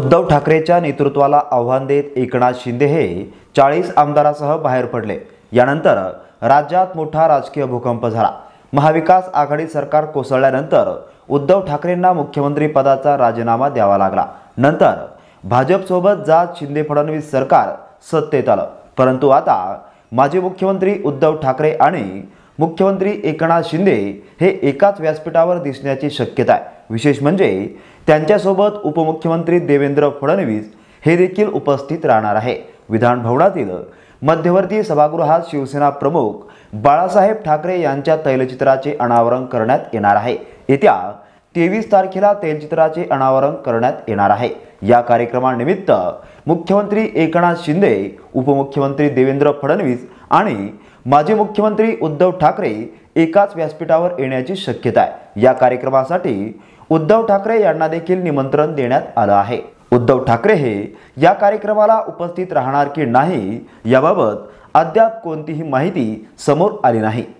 उद्धव ठाकरेच्या नेतृत्वाला आव्हान देत एकनाथ शिंदे हे चाळीस आमदारासह बाहेर पडले यानंतर राज्यात मोठा राजकीय भूकंप झाला महाविकास आघाडी सरकार कोसळल्यानंतर उद्धव ठाकरेंना मुख्यमंत्री पदाचा राजीनामा द्यावा लागला नंतर भाजपसोबत जात शिंदे फडणवीस सरकार सत्तेत आलं परंतु आता माजी मुख्यमंत्री उद्धव ठाकरे आणि मुख्यमंत्री एकनाथ शिंदे हे एकाच व्यासपीठावर दिसण्याची शक्यता आहे विशेष म्हणजे त्यांच्यासोबत उपमुख्यमंत्री देवेंद्र फडणवीस हे देखील उपस्थित राहणार आहे विधानभवनातील मध्यवर्ती सभागृहात शिवसेना प्रमुख बाळासाहेब ठाकरे यांच्या तैलचित्राचे अनावरण करण्यात येणार आहे येत्या तेवीस तारखेला तैलचित्राचे अनावरण करण्यात येणार आहे या कार्यक्रमानिमित्त मुख्यमंत्री एकनाथ शिंदे उपमुख्यमंत्री देवेंद्र फडणवीस आणि माजी मुख्यमंत्री उद्धव ठाकरे एकाच व्यासपीठावर येण्याची शक्यता आहे या कार्यक्रमासाठी उद्धव ठाकरे यांना देखील निमंत्रण देण्यात आलं आहे उद्धव ठाकरे हे या कार्यक्रमाला उपस्थित राहणार की नाही याबाबत अद्याप कोणतीही माहिती समोर आली नाही